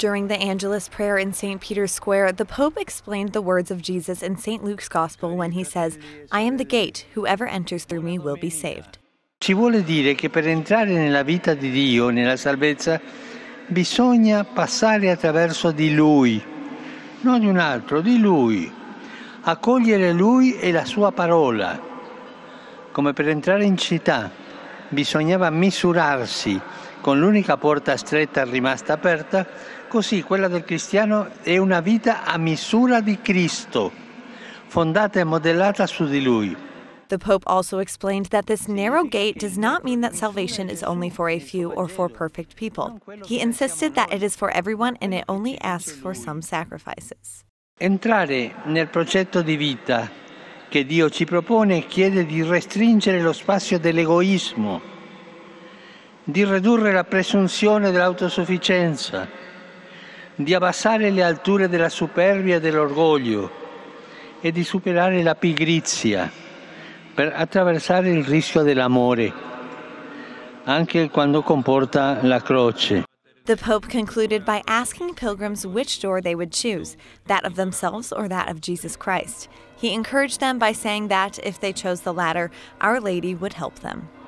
During the Angelus prayer in St. Peter's Square, the Pope explained the words of Jesus in St. Luke's Gospel when he says, I am the gate, whoever enters through me will be saved. Ci vuole dire che per entrare nella vita di Dio, nella salvezza, bisogna passare attraverso di Lui, non di un altro, di Lui, accogliere Lui e la Sua parola. Come per entrare in città bisognava misurarsi con l'unica porta stretta rimasta aperta, così quella del cristiano è una vita a misura di Cristo, fondata e modellata su di Lui. The Pope also explained that this narrow gate does not mean that salvation is only for a few or for perfect people. He insisted that it is for everyone and it only asks for some sacrifices. Entrare nel progetto di vita che Dio ci propone chiede di restringere lo spazio dell'egoismo di ridurre la presunzione dell'autosufficienza, di abbassare le alture della superbia e dell'orgoglio e di superare la pigrizia per attraversare il rischio dell'amore, anche quando comporta la croce. The Pope concluded by asking pilgrims which door they would choose, that of themselves or that of Jesus Christ. He encouraged them by saying that, if they chose the latter, Our Lady would help them.